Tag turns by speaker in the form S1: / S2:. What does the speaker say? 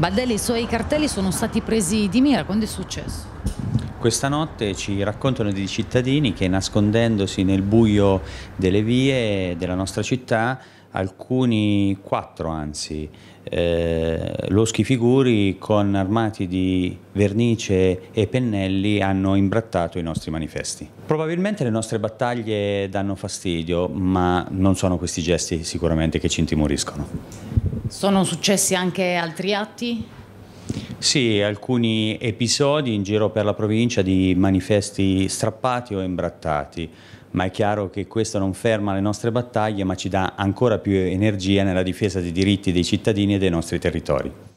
S1: Baldelli, i suoi cartelli sono stati presi di mira, quando è successo?
S2: Questa notte ci raccontano dei cittadini che nascondendosi nel buio delle vie della nostra città, alcuni, quattro anzi, eh, loschi figuri con armati di vernice e pennelli hanno imbrattato i nostri manifesti. Probabilmente le nostre battaglie danno fastidio, ma non sono questi gesti sicuramente che ci
S3: intimoriscono.
S4: Sono successi anche altri atti?
S2: Sì, alcuni episodi in giro per la provincia di manifesti strappati o imbrattati, ma è chiaro che questo non ferma le nostre battaglie, ma ci dà ancora più energia nella difesa dei diritti dei cittadini e dei nostri territori.